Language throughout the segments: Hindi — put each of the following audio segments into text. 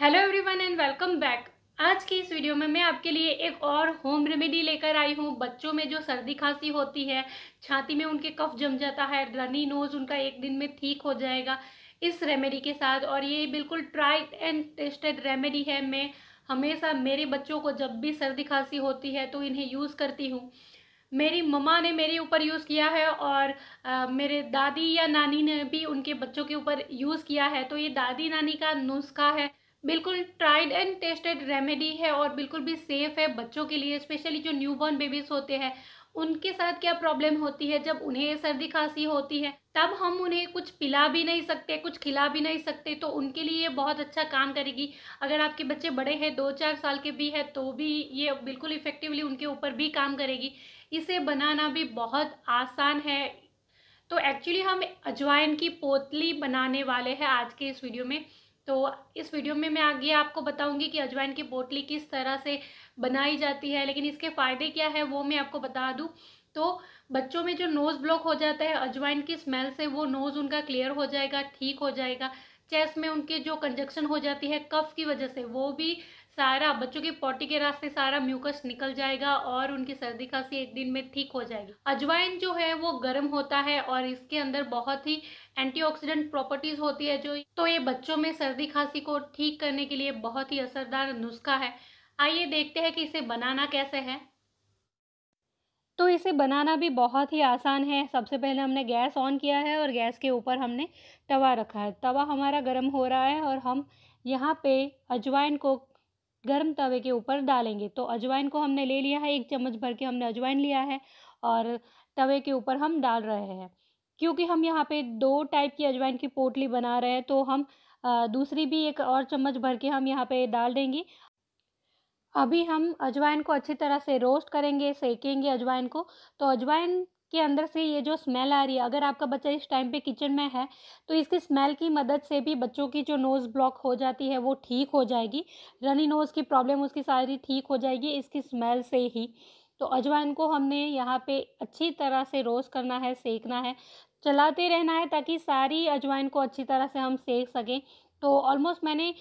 hello everyone and welcome back आज की इस वीडियो में मैं आपके लिए एक और होम रेमेडी लेकर आई हूँ बच्चों में जो सर्दी खांसी होती है छाती में उनके कफ जम जाता है रनी नोज उनका एक दिन में ठीक हो जाएगा इस रेमेडी के साथ और ये बिल्कुल ट्राइड एंड टेस्टेड रेमेडी है मैं हमेशा मेरे बच्चों को जब भी सर्दी खांसी होती है तो इन्हें यूज़ करती हूँ मेरी मम्मा ने मेरे ऊपर यूज़ किया है और आ, मेरे दादी या नानी ने भी उनके बच्चों के ऊपर यूज़ किया है तो ये दादी नानी का नुस्खा है बिल्कुल ट्राइड एंड टेस्टेड रेमेडी है और बिल्कुल भी सेफ है बच्चों के लिए स्पेशली जो न्यू बॉर्न बेबीज होते हैं उनके साथ क्या प्रॉब्लम होती है जब उन्हें सर्दी खांसी होती है तब हम उन्हें कुछ पिला भी नहीं सकते कुछ खिला भी नहीं सकते तो उनके लिए ये बहुत अच्छा काम करेगी अगर आपके बच्चे बड़े हैं दो चार साल के भी हैं तो भी ये बिल्कुल इफ़ेक्टिवली उनके ऊपर भी काम करेगी इसे बनाना भी बहुत आसान है तो एक्चुअली हम अजवाइन की पोतली बनाने वाले हैं आज के इस वीडियो में तो इस वीडियो में मैं आगे आपको बताऊंगी कि अजवाइन की बोटली किस तरह से बनाई जाती है लेकिन इसके फ़ायदे क्या है वो मैं आपको बता दूँ तो बच्चों में जो नोज़ ब्लॉक हो जाता है अजवाइन की स्मेल से वो नोज़ उनका क्लियर हो जाएगा ठीक हो जाएगा चेस्ट में उनके जो कंजक्शन हो जाती है कफ की वजह से वो भी सारा बच्चों की पॉटी के रास्ते सारा म्यूकस निकल जाएगा और उनकी सर्दी खांसी एक दिन में ठीक हो जाएगी अजवाइन जो है वो गर्म होता है और इसके अंदर बहुत ही एंटीऑक्सीडेंट प्रॉपर्टीज होती है जो तो ये बच्चों में सर्दी खांसी को ठीक करने के लिए बहुत ही असरदार नुस्खा है आइए देखते हैं कि इसे बनाना कैसे है तो इसे बनाना भी बहुत ही आसान है सबसे पहले हमने गैस ऑन किया है और गैस के ऊपर हमने तवा रखा है तवा हमारा गर्म हो रहा है और हम यहाँ पे अजवाइन को गर्म तवे के ऊपर डालेंगे तो अजवाइन को हमने ले लिया है एक चम्मच भर के हमने अजवाइन लिया है और तवे के ऊपर हम डाल रहे हैं क्योंकि हम यहाँ पे दो टाइप की अजवाइन की पोटली बना रहे हैं तो हम दूसरी भी एक और चम्मच भर के हम यहाँ पे डाल देंगे अभी हम अजवाइन को अच्छी तरह से रोस्ट करेंगे सेकेंगे अजवाइन को तो अजवाइन के अंदर से ये जो स्मेल आ रही है अगर आपका बच्चा इस टाइम पे किचन में है तो इसकी स्मेल की मदद से भी बच्चों की जो नोज़ ब्लॉक हो जाती है वो ठीक हो जाएगी रनी नोज़ की प्रॉब्लम उसकी सारी ठीक हो जाएगी इसकी स्मेल से ही तो अजवाइन को हमने यहाँ पे अच्छी तरह से रोस्ट करना है सेकना है चलाते रहना है ताकि सारी अजवाइन को अच्छी तरह से हम सेक सकें तो ऑलमोस्ट मैंने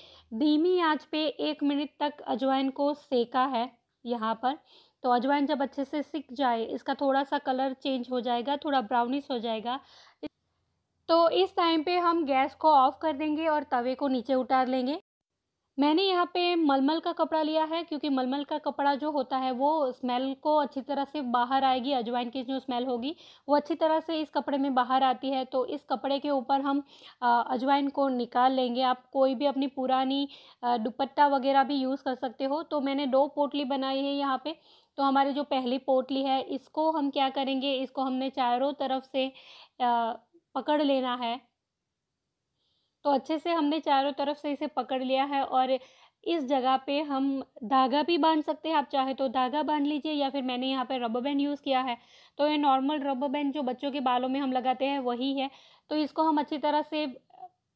धीमी आंच पे एक मिनट तक अजवाइन को सेका है यहाँ पर तो अजवाइन जब अच्छे से सिक जाए इसका थोड़ा सा कलर चेंज हो जाएगा थोड़ा ब्राउनिश हो जाएगा तो इस टाइम पे हम गैस को ऑफ कर देंगे और तवे को नीचे उतार लेंगे मैंने यहाँ पे मलमल का कपड़ा लिया है क्योंकि मलमल का कपड़ा जो होता है वो स्मेल को अच्छी तरह से बाहर आएगी अजवाइन की जो स्मेल होगी वो अच्छी तरह से इस कपड़े में बाहर आती है तो इस कपड़े के ऊपर हम अजवाइन को निकाल लेंगे आप कोई भी अपनी पुरानी दुपट्टा वगैरह भी यूज़ कर सकते हो तो मैंने दो पोटली बनाई है यहाँ पर तो हमारी जो पहली पोटली है इसको हम क्या करेंगे इसको हमने चारों तरफ से पकड़ लेना है तो अच्छे से हमने चारों तरफ से इसे पकड़ लिया है और इस जगह पे हम धागा भी बांध सकते हैं आप चाहे तो धागा बांध लीजिए या फिर मैंने यहाँ पे रबर बैंड यूज़ किया है तो ये नॉर्मल रबर बैंड जो बच्चों के बालों में हम लगाते हैं वही है तो इसको हम अच्छी तरह से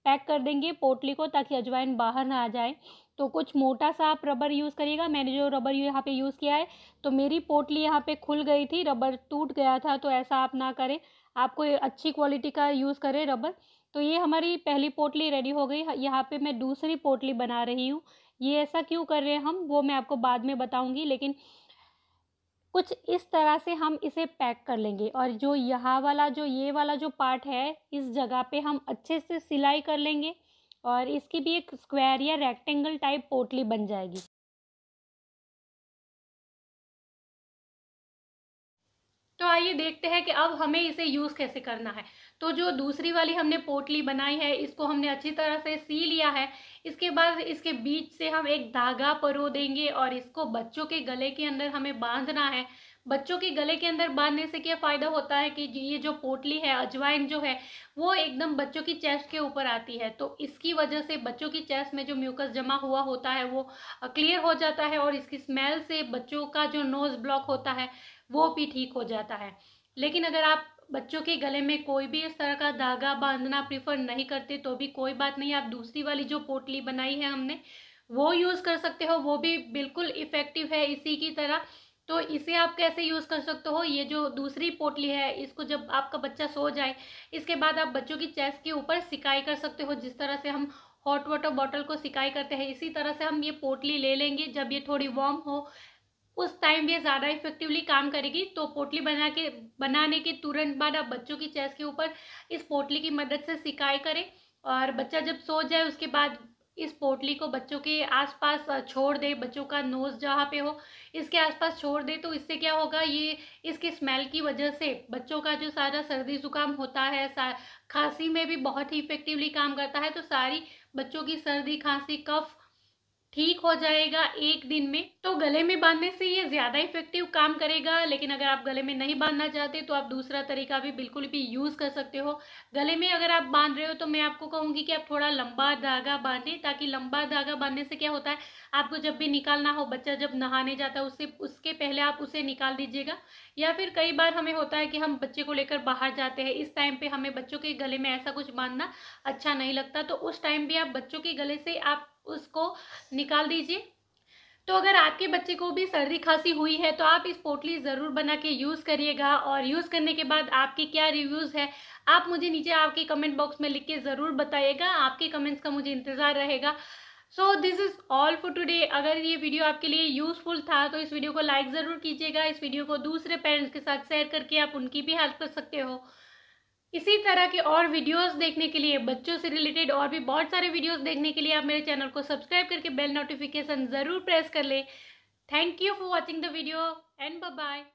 पैक कर देंगे पोटली को ताकि अजवाइन बाहर ना आ जाए तो कुछ मोटा सा आप रबर यूज़ करिएगा मैंने जो रबर यहाँ पे यूज़ किया है तो मेरी पोटली यहाँ पे खुल गई थी रबर टूट गया था तो ऐसा आप ना करें आप कोई अच्छी क्वालिटी का यूज़ करें रबर तो ये हमारी पहली पोटली रेडी हो गई यहाँ पे मैं दूसरी पोटली बना रही हूँ ये ऐसा क्यों कर रहे हैं हम वो मैं आपको बाद में बताऊँगी लेकिन कुछ इस तरह से हम इसे पैक कर लेंगे और जो यहाँ वाला जो ये वाला जो पार्ट है इस जगह पे हम अच्छे से सिलाई कर लेंगे और इसकी भी एक स्क्वायर या रेक्टेंगल टाइप पोटली बन जाएगी तो आइए देखते हैं कि अब हमें इसे यूज़ कैसे करना है तो जो दूसरी वाली हमने पोटली बनाई है इसको हमने अच्छी तरह से सी लिया है इसके बाद इसके बीच से हम एक धागा परो देंगे और इसको बच्चों के गले के अंदर हमें बांधना है बच्चों के गले के अंदर बांधने से क्या फ़ायदा होता है कि ये जो पोटली है अजवाइन जो है वो एकदम बच्चों की चेस्ट के ऊपर आती है तो इसकी वजह से बच्चों की चेस्ट में जो म्यूकस जमा हुआ होता है वो क्लियर हो जाता है और इसकी स्मेल से बच्चों का जो नोज़ ब्लॉक होता है वो भी ठीक हो जाता है लेकिन अगर आप बच्चों के गले में कोई भी इस तरह का धागा बांधना प्रीफर नहीं करते तो भी कोई बात नहीं आप दूसरी वाली जो पोटली बनाई है हमने वो यूज़ कर सकते हो वो भी बिल्कुल इफ़ेक्टिव है इसी की तरह तो इसे आप कैसे यूज़ कर सकते हो ये जो दूसरी पोटली है इसको जब आपका बच्चा सो जाए इसके बाद आप बच्चों की चेस्ट के ऊपर सिकाई कर सकते हो जिस तरह से हम हॉट वाटर बॉटल को सिकाई करते हैं इसी तरह से हम ये पोटली ले लेंगे जब ये थोड़ी वार्म हो उस टाइम ये ज़्यादा इफेक्टिवली काम करेगी तो पोटली बना के बनाने के तुरंत बाद आप बच्चों की चेस्ट के ऊपर इस पोटली की मदद से सिकाई करें और बच्चा जब सो जाए उसके बाद इस पोटली को बच्चों के आसपास छोड़ दे बच्चों का नोज़ जहाँ पे हो इसके आसपास छोड़ दे तो इससे क्या होगा ये इसकी स्मेल की वजह से बच्चों का जो सारा सर्दी ज़ुकाम होता है खांसी में भी बहुत ही इफ़ेक्टिवली काम करता है तो सारी बच्चों की सर्दी खांसी कफ़ ठीक हो जाएगा एक दिन में तो गले में बांधने से ये ज़्यादा इफेक्टिव काम करेगा लेकिन अगर आप गले में नहीं बांधना चाहते तो आप दूसरा तरीका भी बिल्कुल भी यूज़ कर सकते हो गले में अगर आप बांध रहे हो तो मैं आपको कहूंगी कि आप थोड़ा लंबा धागा बांधे ताकि लंबा धागा बांधने से क्या होता है आपको जब भी निकालना हो बच्चा जब नहाने जाता है उससे उसके पहले आप उसे निकाल दीजिएगा या फिर कई बार हमें होता है कि हम बच्चे को लेकर बाहर जाते हैं इस टाइम पे हमें बच्चों के गले में ऐसा कुछ बांधना अच्छा नहीं लगता तो उस टाइम भी आप बच्चों के गले से आप उसको निकाल दीजिए तो अगर आपके बच्चे को भी सर्दी खांसी हुई है तो आप इस पोटली ज़रूर बना के यूज़ करिएगा और यूज़ करने के बाद आपके क्या रिव्यूज़ है आप मुझे नीचे आपके कमेंट बॉक्स में लिख के ज़रूर बताइएगा आपके कमेंट्स का मुझे इंतज़ार रहेगा so this is all for today अगर ये वीडियो आपके लिए यूज़फुल था तो इस वीडियो को लाइक ज़रूर कीजिएगा इस वीडियो को दूसरे पेरेंट्स के साथ शेयर करके आप उनकी भी हेल्प कर सकते हो इसी तरह के और वीडियोस देखने के लिए बच्चों से रिलेटेड और भी बहुत सारे वीडियोस देखने के लिए आप मेरे चैनल को सब्सक्राइब करके बेल नोटिफिकेशन ज़रूर प्रेस कर लें thank you for watching the video and bye